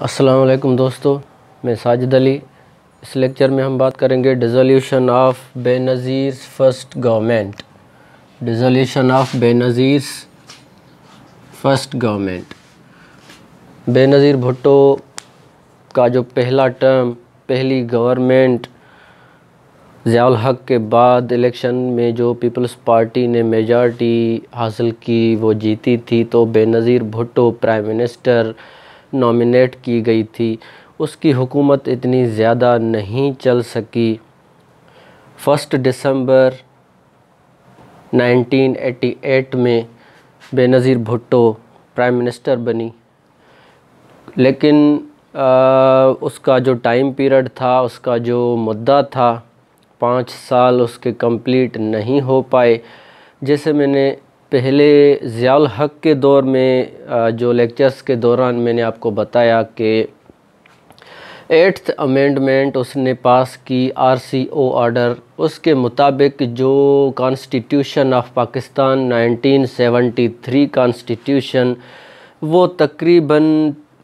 असलकम दोस्तों मैं साजिद अली इस लेक्चर में हम बात करेंगे dissolution of Benazir first government dissolution of Benazir first government Benazir Bhutto का जो पहला टर्म पहली गवर्नमेंट ज़ियाल हक के बाद इलेक्शन में जो पीपल्स पार्टी ने मेजॉरिटी हासिल की वो जीती थी तो Benazir Bhutto prime minister nominate की गई थी उसकी हुकूमत इतनी ज़्यादा नहीं चल सकी फर्स्ट दिसंबर 1988 में बेनज़ीर भुट्टो प्राइम मिनिस्टर बनी लेकिन आ, उसका जो टाइम पीरियड था उसका जो मुद्दा था पाँच साल उसके कंप्लीट नहीं हो पाए जैसे मैंने पहले ज़ियाल हक के दौर में जो लेक्चर्स के दौरान मैंने आपको बताया कि एट्थ अमेंडमेंट उसने पास की आरसीओ ऑर्डर उसके मुताबिक जो कॉन्स्टिट्यूशन ऑफ पाकिस्तान 1973 कॉन्स्टिट्यूशन वो तकरीबन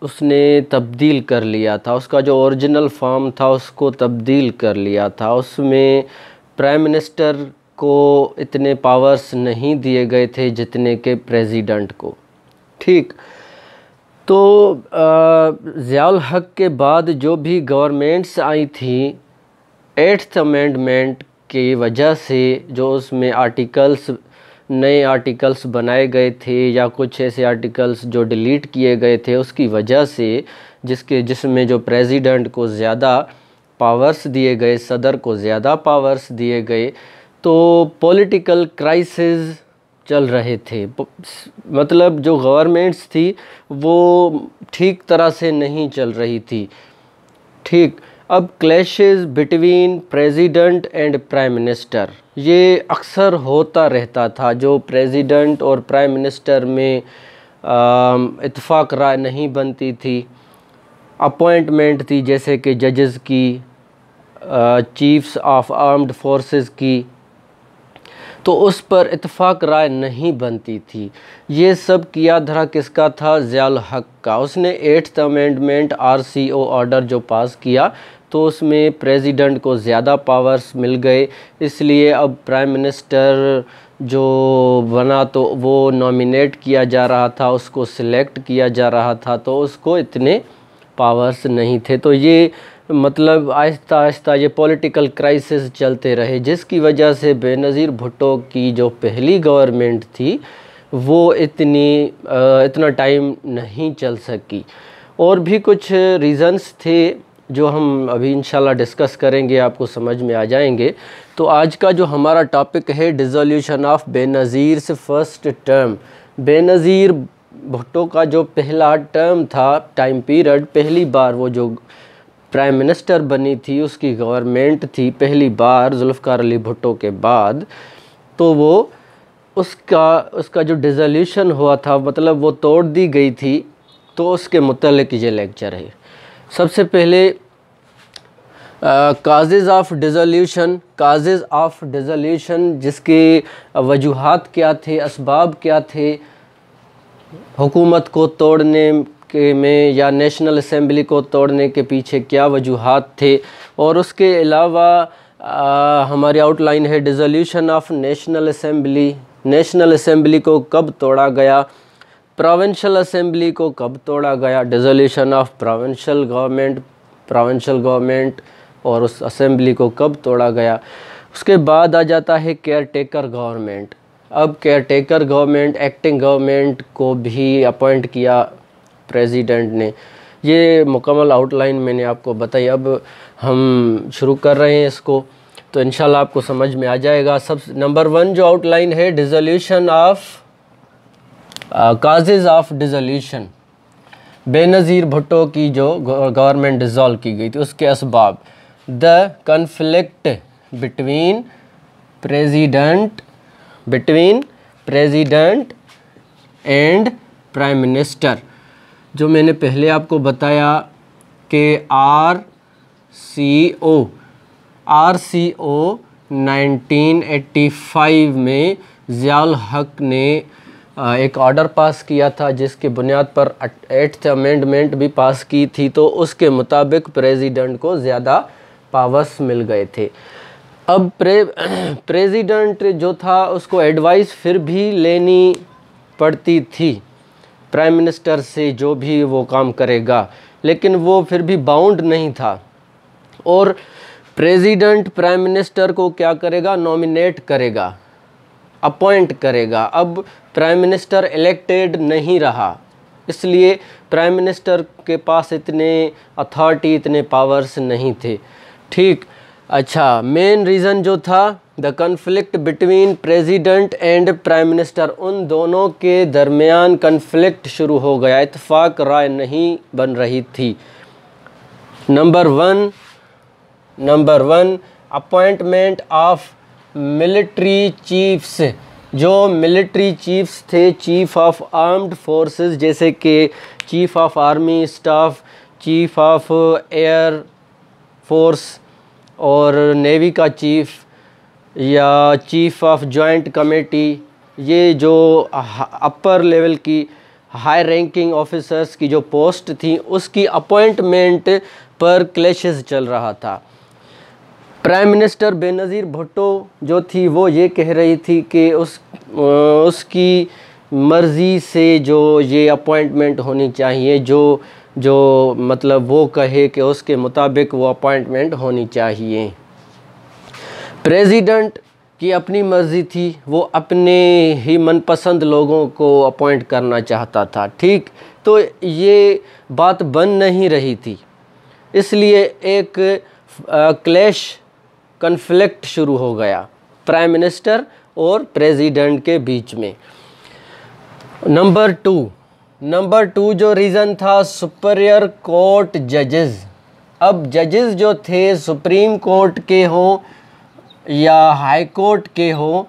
उसने तब्दील कर लिया था उसका जो ओरिजिनल फॉर्म था उसको तब्दील कर लिया था उसमें प्राइम मिनिस्टर को इतने पावर्स नहीं दिए गए थे जितने के प्रेसिडेंट को ठीक तो ज़ियाल हक के बाद जो भी गवर्नमेंट्स आई थी एट्थ अमेंडमेंट की वजह से जो उसमें आर्टिकल्स नए आर्टिकल्स बनाए गए थे या कुछ ऐसे आर्टिकल्स जो डिलीट किए गए थे उसकी वजह से जिसके जिसमें जो प्रेसिडेंट को ज़्यादा पावर्स दिए गए सदर को ज़्यादा पावर्स दिए गए तो पॉलिटिकल क्राइसिस चल रहे थे मतलब जो गवर्नमेंट्स थी वो ठीक तरह से नहीं चल रही थी ठीक अब clashes between president and prime minister ये अक्सर होता रहता था जो प्रेसिडेंट और प्राइम मिनिस्टर में इतफ़ाक़ राय नहीं बनती थी अपॉइंटमेंट थी जैसे कि जजेस की चीफ्स ऑफ आर्म्ड फोर्सेस की तो उस पर इतफ़ाक़ राय नहीं बनती थी ये सब किया धरा किसका था जयाल हक का उसने एट्थ अमेंडमेंट आरसीओ ऑर्डर जो पास किया तो उसमें प्रेसिडेंट को ज़्यादा पावर्स मिल गए इसलिए अब प्राइम मिनिस्टर जो बना तो वो नॉमिनेट किया जा रहा था उसको सिलेक्ट किया जा रहा था तो उसको इतने पावर्स नहीं थे तो ये मतलब आहिस्ता आहिस्ता ये पॉलिटिकल क्राइसिस चलते रहे जिसकी वजह से बेनज़ीर भुट्टो की जो पहली गवर्नमेंट थी वो इतनी इतना टाइम नहीं चल सकी और भी कुछ रीज़न्स थे जो हम अभी इंशाल्लाह डिस्कस करेंगे आपको समझ में आ जाएंगे तो आज का जो हमारा टॉपिक है डिज़ोल्यूशन ऑफ बेनज़ीर से फर्स्ट टर्म बेनज़ीर भुट्टो का जो पहला टर्म था टाइम पीरियड पहली बार वो जो प्राइम मिनिस्टर बनी थी उसकी गवर्नमेंट थी पहली बार जुल्फ़ार अली भुट्टो के बाद तो वो उसका उसका जो डिज़ोल्यूशन हुआ था मतलब वो तोड़ दी गई थी तो उसके मतलब ये लेक्चर है सबसे पहले causes of dissolution causes of dissolution जिसके वजूहत क्या थे इसबाब क्या थे हुकूमत को तोड़ने के में या नेशनल असम्बली को तोड़ने के पीछे क्या वजूहत थे और उसके अलावा हमारी आउटलाइन है dissolution of national assembly national assembly को कब तोड़ा गया प्रोविंशल असम्बली को कब तोड़ा गया dissolution of provincial government provincial government और उस असम्बली को कब तोड़ा गया उसके बाद आ जाता है केयर टेकर गवर्नमेंट अब caretaker government acting government को भी अपॉइंट किया प्रेसिडेंट ने ये मुकम्मल आउटलाइन मैंने आपको बताई अब हम शुरू कर रहे हैं इसको तो इन आपको समझ में आ जाएगा सब नंबर वन जो आउटलाइन है dissolution of causes of dissolution Benazir Bhutto की जो गवर्नमेंट डिज़ोल्व की गई थी उसके इसबाब the conflict between president between president and prime minister जो मैंने पहले आपको बताया कि R C O R C O five में ज़ियाल हक ने एक ऑर्डर पास किया था जिसके बुनियाद पर एट्थ अमेंडमेंट भी पास की थी तो उसके मुताबिक प्रेसिडेंट को ज़्यादा पावर्स मिल गए थे अब प्रे प्रेसिडेंट जो था उसको एडवाइस फिर भी लेनी पड़ती थी प्राइम मिनिस्टर से जो भी वो काम करेगा लेकिन वो फिर भी बाउंड नहीं था और प्रेसिडेंट प्राइम मिनिस्टर को क्या करेगा नॉमिनेट करेगा अपॉइंट करेगा अब प्राइम मिनिस्टर इलेक्टेड नहीं रहा इसलिए प्राइम मिनिस्टर के पास इतने अथॉरिटी इतने पावर्स नहीं थे ठीक अच्छा मेन रीज़न जो था the conflict between president and prime minister उन दोनों के दरमियान कन्फ्लिक्ट शुरू हो गया इतफ़ाक़ राय नहीं बन रही थी number one number one appointment of military chiefs जो मिलिट्री चीफ्स थे चीफ ऑफ आर्म्ड फोर्सेस जैसे कि chief of army staff chief of air force और नेवी का चीफ़ या चीफ ऑफ जॉइंट कमेटी ये जो अपर लेवल की हाई रैंकिंग ऑफिसर्स की जो पोस्ट थी उसकी अपॉइंटमेंट पर क्लैशेस चल रहा था प्राइम मिनिस्टर बेनज़ीर भुट्टो जो थी वो ये कह रही थी कि उस उसकी मर्ज़ी से जो ये अपॉइंटमेंट होनी चाहिए जो जो मतलब वो कहे कि उसके मुताबिक वो अपॉइंटमेंट होनी चाहिए प्रेसिडेंट की अपनी मर्ज़ी थी वो अपने ही मनपसंद लोगों को अपॉइंट करना चाहता था ठीक तो ये बात बन नहीं रही थी इसलिए एक क्लैश कन्फ्लिक्ट शुरू हो गया प्राइम मिनिस्टर और प्रेसिडेंट के बीच में नंबर टू नंबर टू जो रीज़न था सुपरियर कोर्ट जजेस अब जजेस जो थे सुप्रीम कोर्ट के हों या हाई कोर्ट के हो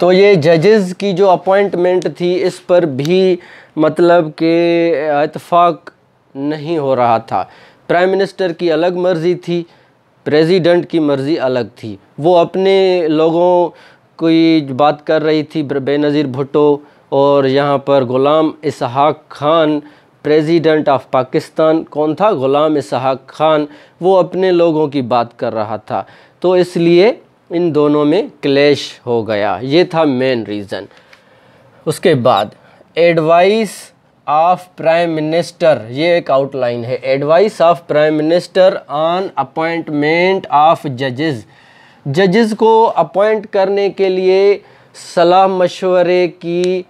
तो ये जजेस की जो अपॉइंटमेंट थी इस पर भी मतलब के इतफाक़ नहीं हो रहा था प्राइम मिनिस्टर की अलग मर्ज़ी थी प्रेसिडेंट की मर्ज़ी अलग थी वो अपने लोगों की बात कर रही थी बेनज़ीर भुट्टो और यहाँ पर ग़ुलाम इसहाक खान प्रेसिडेंट ऑफ पाकिस्तान कौन था ग़ुलाम इसहाक खान वो अपने लोगों की बात कर रहा था तो इसलिए इन दोनों में क्लेश हो गया ये था मेन रीज़न उसके बाद एडवाइस ऑफ प्राइम मिनिस्टर ये एक आउटलाइन है advice of prime minister on appointment of जजेस जजेस को अपॉइंट करने के लिए सलाह मशवरे की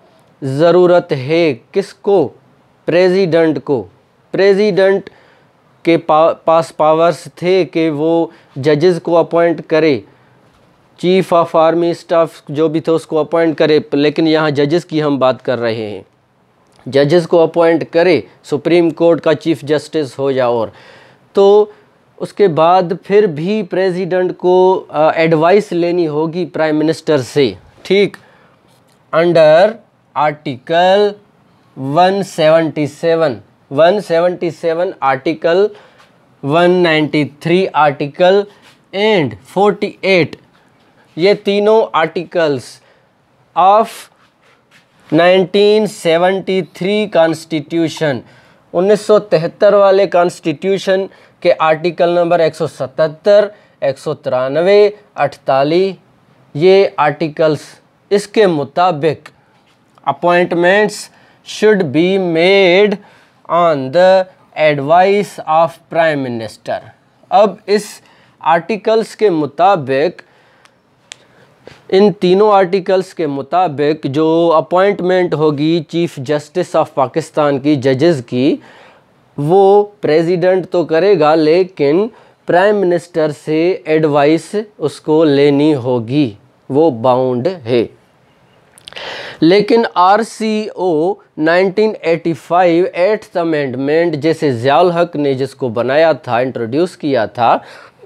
ज़रूरत है किसको प्रेसिडेंट को प्रेसिडेंट के पा, पास पावर्स थे कि वो जजेस को अपॉइंट करे चीफ ऑफ आर्मी स्टाफ जो भी थे उसको अपॉइंट करे लेकिन यहाँ जजेस की हम बात कर रहे हैं जजेस को अपॉइंट करे सुप्रीम कोर्ट का चीफ जस्टिस हो या और तो उसके बाद फिर भी प्रेसिडेंट को एडवाइस लेनी होगी प्राइम मिनिस्टर से ठीक under article 177 177 article 193 article and 48 ये तीनों आर्टिकल्स ऑफ 1973 कॉन्स्टिट्यूशन 1973 वाले कॉन्स्टिट्यूशन के आर्टिकल नंबर 177, एक सौ अठतालीस ये आर्टिकल्स इसके मुताबिक appointments should be made on the advice of prime minister अब इस आर्टिकल्स के मुताबिक इन तीनों आर्टिकल्स के मुताबिक जो अपॉइंटमेंट होगी चीफ जस्टिस ऑफ पाकिस्तान की जजेस की वो प्रेसिडेंट तो करेगा लेकिन प्राइम मिनिस्टर से एडवाइस उसको लेनी होगी वो बाउंड है लेकिन R C O nineteen eighty five eighth amendment जैसे जयाल हक ने जिसको बनाया था इंट्रोड्यूस किया था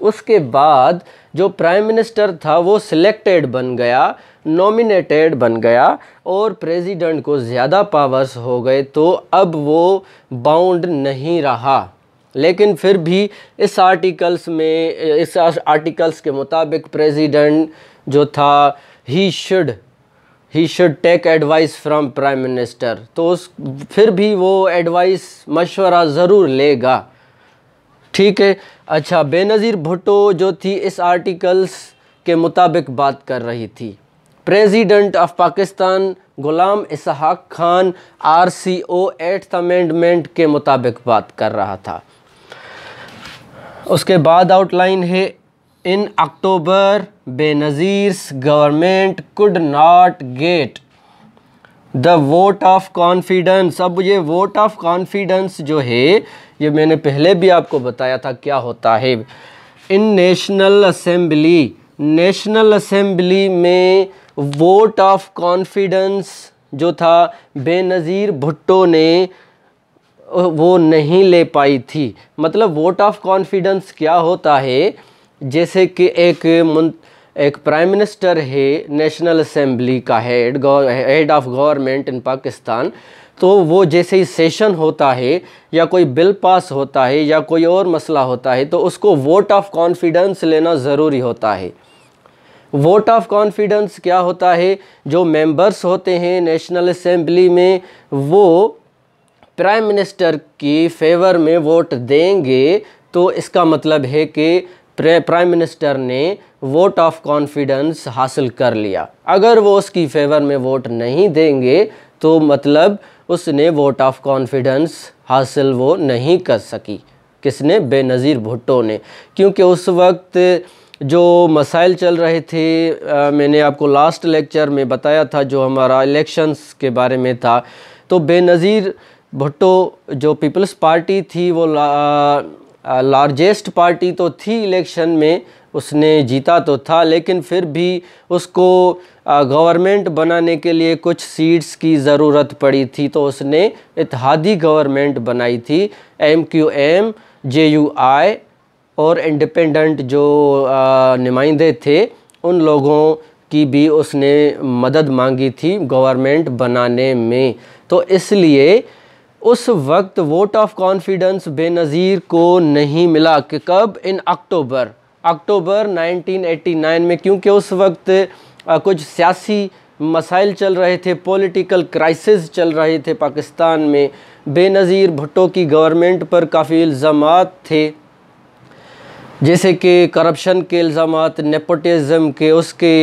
उसके बाद जो प्राइम मिनिस्टर था वो सिलेक्टेड बन गया नॉमिनेटेड बन गया और प्रेसिडेंट को ज़्यादा पावर्स हो गए तो अब वो बाउंड नहीं रहा लेकिन फिर भी इस आर्टिकल्स में इस आर्टिकल्स के मुताबिक प्रेसिडेंट जो था he should he should take advice from prime minister तो उस फिर भी वो एडवाइस मशवरा ज़रूर लेगा ठीक है अच्छा बेनज़ीर भुट्टो जो थी इस आर्टिकल्स के मुताबिक बात कर रही थी president of Pakistan Ghulam Ishaq Khan R C O eighth amendment के मुताबिक बात कर रहा था उसके बाद आउटलाइन है in October Benazir's government could not get the vote of confidence अब ये वोट ऑफ कॉन्फिडेंस जो है ये मैंने पहले भी आपको बताया था क्या होता है in National assembly national Assembly में वोट ऑफ कॉन्फिडेंस जो था बेनज़ीर भुट्टो ने वो नहीं ले पाई थी मतलब वोट ऑफ कॉन्फिडेंस क्या होता है जैसे कि एक एक प्राइम मिनिस्टर है नेशनल असेंबली का head head of government in Pakistan तो वो जैसे ही सेशन होता है या कोई बिल पास होता है या कोई और मसला होता है तो उसको वोट ऑफ कॉन्फिडेंस लेना ज़रूरी होता है वोट ऑफ कॉन्फिडेंस क्या होता है जो मेंबर्स होते हैं नेशनल असेंबली में वो प्राइम मिनिस्टर की फेवर में वोट देंगे तो इसका मतलब है कि प्राइम मिनिस्टर ने वोट ऑफ कॉन्फिडेंस हासिल कर लिया अगर वो उसकी फेवर में वोट नहीं देंगे तो मतलब उसने वोट ऑफ कॉन्फिडेंस हासिल वो नहीं कर सकी किसने बेनज़ीर भुट्टो ने क्योंकि उस वक्त जो मसाइल चल रहे थे आ, मैंने आपको लास्ट लेक्चर में बताया था जो हमारा इलेक्शंस के बारे में था तो बेनज़ीर भुट्टो जो पीपल्स पार्टी थी वो लार्जेस्ट पार्टी तो थी इलेक्शन में उसने जीता तो था लेकिन फिर भी उसको गवर्नमेंट बनाने के लिए कुछ सीट्स की ज़रूरत पड़ी थी तो उसने इतिहादी गवर्नमेंट बनाई थी M Q M J U I और इंडिपेंडेंट जो नुमाइंदे थे उन लोगों की भी उसने मदद मांगी थी गवर्नमेंट बनाने में तो इसलिए उस वक्त वोट ऑफ कॉन्फिडेंस बेनज़ीर को नहीं मिला कि कब इन अक्टूबर अक्टूबर 1989 में क्योंकि उस वक्त कुछ सियासी मसाइल चल रहे थे पॉलिटिकल क्राइसिस चल रहे थे पाकिस्तान में बेनज़ीर भुट्टो की गवर्नमेंट पर काफ़ी इल्ज़ाम थे जैसे कि करप्शन के इल्ज़ाम नेपोटिज़म के उसके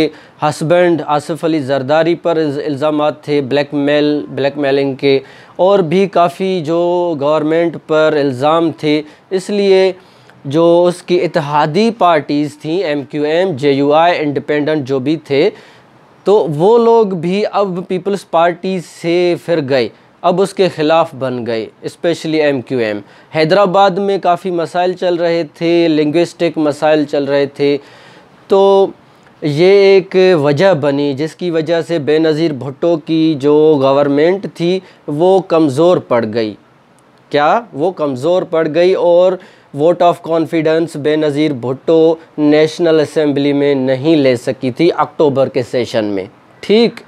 हस्बैंड आसिफ अली जरदारी पर इल्ज़ाम थे ब्लैक मेल ब्लैक मेलिंग के और भी काफ़ी जो गवर्नमेंट पर इल्ज़ाम थे इसलिए जो उसकी इतिहादी पार्टीज़ थी M Q M J U I independent जो भी थे तो वो लोग भी अब पीपल्स पार्टी से फिर गए अब उसके ख़िलाफ़ बन गए especially M Q M Hyderabad में काफ़ी मसाइल चल रहे थे लिंग्विस्टिक मसाइल चल रहे थे तो ये एक वजह बनी जिसकी वजह से बेनज़ीर भुट्टो की जो गवर्नमेंट थी वो कमज़ोर पड़ गई क्या वो कमज़ोर पड़ गई और vote of confidence Benazir Bhutto National Assembly में नहीं ले सकी थी अक्टूबर के सेशन में ठीक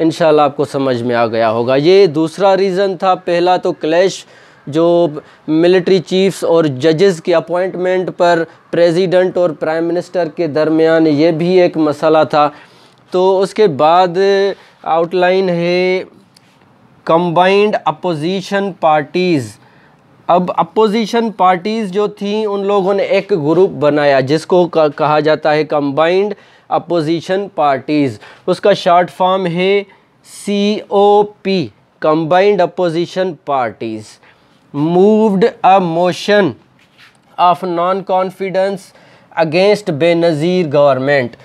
इन आपको समझ में आ गया होगा ये दूसरा रीज़न था पहला तो क्लैश जो मिलिट्री चीफ्स और जजेस के अपॉइंटमेंट पर प्रेसिडेंट और प्राइम मिनिस्टर के दरमियान ये भी एक मसला था तो उसके बाद आउटलाइन है कंबाइंड अपोजिशन पार्टीज़ अब अपोजिशन पार्टीज़ जो थी उन लोगों ने एक ग्रुप बनाया जिसको कहा जाता है कंबाइंड अपोजिशन पार्टीज़ उसका शॉर्ट फॉर्म है C O P combined opposition parties moved a motion of non confidence against Benazir government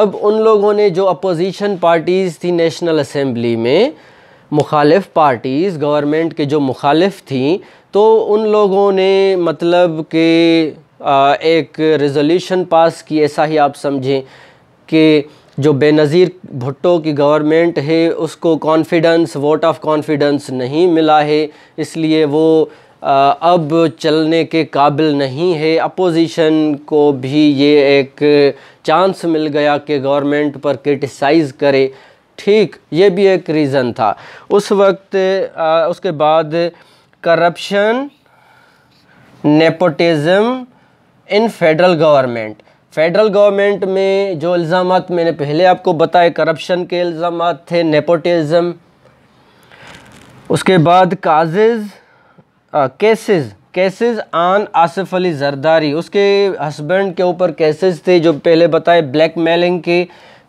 अब उन लोगों ने जो अपोजिशन पार्टीज़ थी नेशनल असम्बली में मुखालिफ पार्टीज़ गवर्नमेंट के जो मुखालिफ थी तो उन लोगों ने मतलब के एक रेजोल्यूशन पास की ऐसा ही आप समझें कि जो बेनज़ीर भुट्टो की गवर्नमेंट है उसको कॉन्फिडेंस वोट ऑफ कॉन्फिडेंस नहीं मिला है इसलिए वो अब चलने के काबिल नहीं है अपोजिशन को भी ये एक चांस मिल गया कि गवर्नमेंट पर क्रिटिसाइज़ करे ठीक ये भी एक रीज़न था उस वक्त आ, उसके बाद corruption nepotism in federal government federal government में जो इल्ज़ाम मैंने पहले आपको बताए करप्शन के इल्ज़ाम थे नेपोटिज़म उसके बाद काजेज़ केसेस केसेस आन आसिफ अली जरदारी उसके हस्बैंड के ऊपर केसेस थे जो पहले बताए ब्लैक मेलिंग के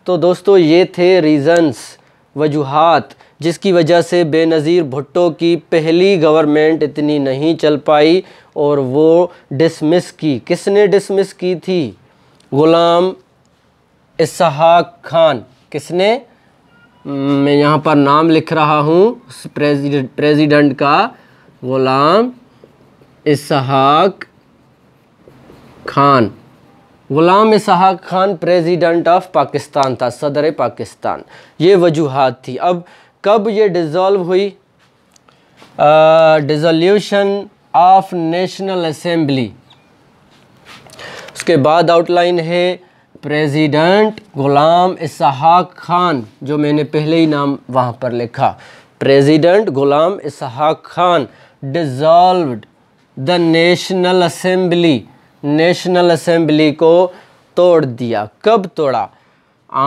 तो दोस्तों ये थे रीज़न्स वजूहत जिसकी वजह से बेनज़ीर भुट्टो की पहली गवर्नमेंट इतनी नहीं चल पाई और वो डिसमिस की किसने डिसमिस की थी ग़ुलाम इसहाक खान किसने हम्म, मैं यहाँ पर नाम लिख रहा हूँ उस प्रेसिडेंट प्रेजिडेंट का ग़ुलाम इसहाक खान ग़ुलाम इसहाक खान प्रेसिडेंट ऑफ पाकिस्तान था सदर पाकिस्तान ये वजूहत थी अब कब ये डिज़ोल्व हुई डिज़ोल्यूशन ऑफ नेशनल असम्बली उसके बाद आउटलाइन है प्रेसिडेंट ग़ुलाम इसहाक खान जो मैंने पहले ही नाम वहाँ पर लिखा president Ghulam Ishaq Khan dissolved the National Assembly National Assembly को तोड़ दिया कब तोड़ा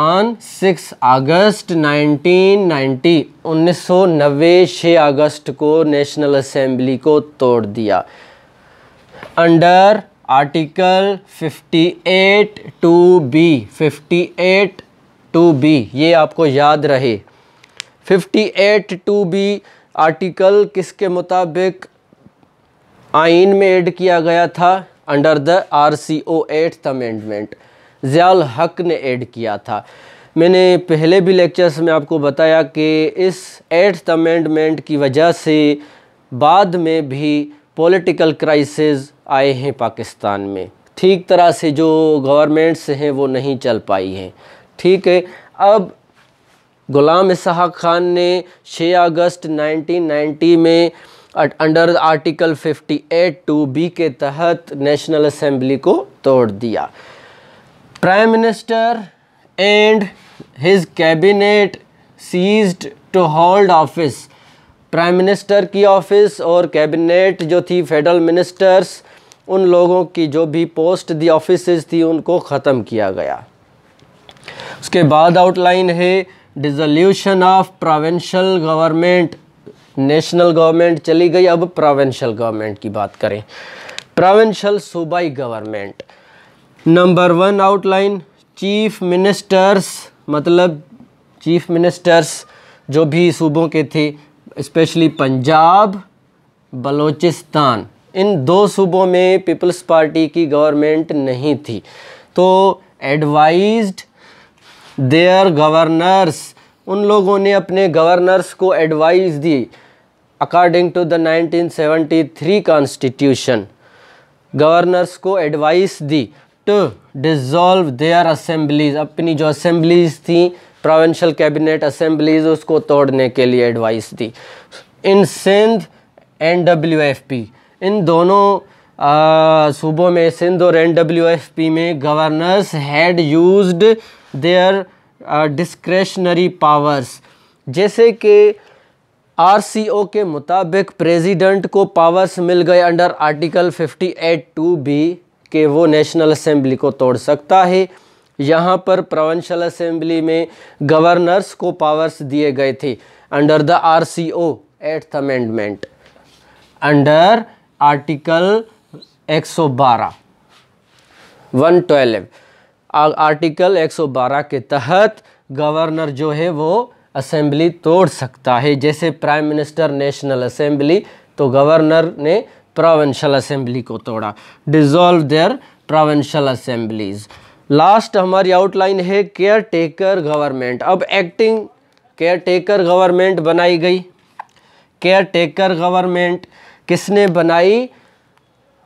ऑन सिक्स अगस्त 1990 नाइन्टी उन्नीस अगस्त को नेशनल असेंबली को तोड़ दिया under article 58 two B 58 two B ये आपको याद रहे 58 टू बी आर्टिकल किसके मुताबिक आइन में ऐड किया गया था under the R C O eighth amendment Ziaul Haq ने ऐड किया था मैंने पहले भी लेक्चर्स में आपको बताया कि इस एट्थ अमेंडमेंट की वजह से बाद में भी पॉलिटिकल क्राइसिस आए हैं पाकिस्तान में ठीक तरह से जो गवर्नमेंट्स हैं वो नहीं चल पाई हैं ठीक है अब गुलाम इसहाक खान ने 6 अगस्त 1990 में अंडर आर्टिकल 58 टू बी के तहत नेशनल असम्बली को तोड़ दिया prime minister and his cabinet ceased to hold office prime minister की ऑफिस और कैबिनेट जो थी फेडरल मिनिस्टर्स उन लोगों की जो भी पोस्ट दी ऑफिस थी उनको ख़त्म किया गया उसके बाद आउटलाइन है dissolution of provincial government national government चली गई अब प्रोवेंशल गवर्नमेंट की बात करें प्रोवेंशल सूबाई government number one outline chief ministers मतलब चीफ मिनिस्टर्स जो भी सूबों के थे स्पेशली पंजाब बलूचिस्तान इन दो सूबों में पीपल्स पार्टी की गवर्नमेंट नहीं थी तो एडवाइज देयर गवर्नर्स उन लोगों ने अपने गवर्नर्स को एडवाइस दी according to the 1973 constitution governors को एडवाइस दी टू डिज़ोल्व देयर असम्बलीज अपनी जो असम्बलीज थी प्रोविंशियल कैबिनेट असेंबलीज उसको तोड़ने के लिए एडवाइस दी in Sindh N W F P इन दोनों सूबों में सिंध और एन डब्ल्यू एफ पी में governors had use their discretionary powers जैसे कि आर सी ओ के मुताबिक प्रेजिडेंट को पावर्स मिल गए under article fifty eight two B के वो नेशनल असम्बली को तोड़ सकता है यहाँ पर प्रोवेंशल असेंबली में गवर्नर्स को पावर्स दिए गए थे under the R C O eighth amendment under article 112 112 article 112 के तहत गवर्नर जो है वो असेंबली तोड़ सकता है जैसे प्राइम मिनिस्टर नेशनल असेंबली तो गवर्नर ने प्रोवेंशल असेंबली को तोड़ा dissolve their provincial assemblies last हमारी आउटलाइन है केयर टेकर गवर्नमेंट अब एक्टिंग केयर टेकर गवर्नमेंट बनाई गई केयर टेकर गवर्नमेंट किसने बनाई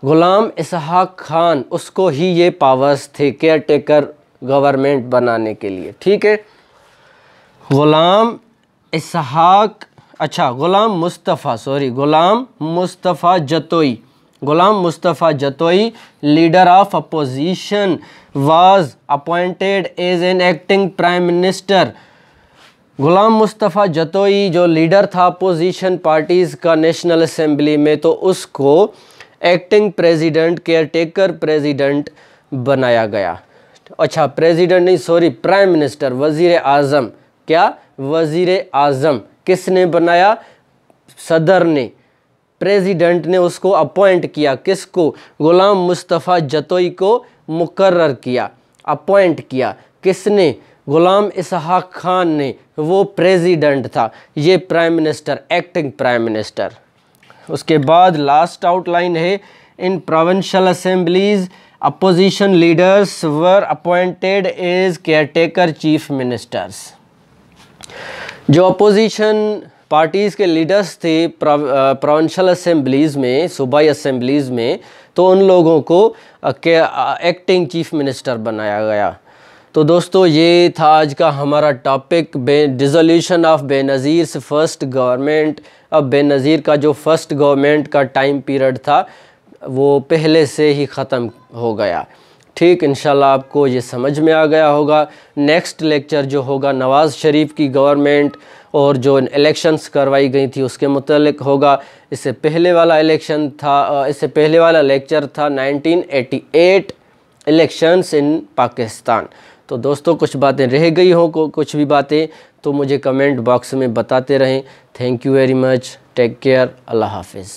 गुलाम इसहाक खान उसको ही ये पावर्स थे केयर टेकर गवर्नमेंट बनाने के लिए ठीक है गुलाम इसहाक अच्छा Ghulam Mustafa sorry Ghulam Mustafa Jatoi Ghulam Mustafa Jatoi leader of opposition was appointed as an acting prime minister Ghulam Mustafa Jatoi जो लीडर था अपोजिशन पार्टीज़ का नेशनल असम्बली में तो उसको acting president caretaker president बनाया गया अच्छा प्रेसिडेंट नहीं सॉरी प्राइम मिनिस्टर वज़ी अज़म क्या वज़ी अज़म किसने बनाया सदर ने प्रेसिडेंट ने उसको अपॉइंट किया किसको गुलाम मुस्तफ़ा जतोई को मुकर किया अपॉइंट किया किसने गुलाम इसहाक खान ने वो प्रेसिडेंट था ये prime minister acting prime minister उसके बाद लास्ट आउटलाइन है in provincial assemblies opposition leaders were appointed as caretaker chief ministers जो अपोजिशन पार्टीज़ के लीडर्स थे प्रोवेंशल असम्बलीज़ में सूबाई असम्बलीज़ में तो उन लोगों को के एक्टिंग चीफ मिनिस्टर बनाया गया तो दोस्तों ये था आज का हमारा topic dissolution of Benazir first government अब बेनज़ीर का जो फर्स्ट गवर्नमेंट का टाइम पीरियड था वो पहले से ही ख़त्म हो गया ठीक इंशाल्लाह आपको ये समझ में आ गया होगा नेक्स्ट लेक्चर जो होगा नवाज़ शरीफ की गवर्नमेंट और जो इलेक्शंस करवाई गई थी उसके मतलब होगा इससे पहले वाला इलेक्शन था इससे पहले वाला लेक्चर था 1988 इलेक्शंस इन पाकिस्तान तो दोस्तों कुछ बातें रह गई हों कुछ भी बातें तो मुझे कमेंट बॉक्स में बताते रहें thank you very much take care अल्लाह हाफिज़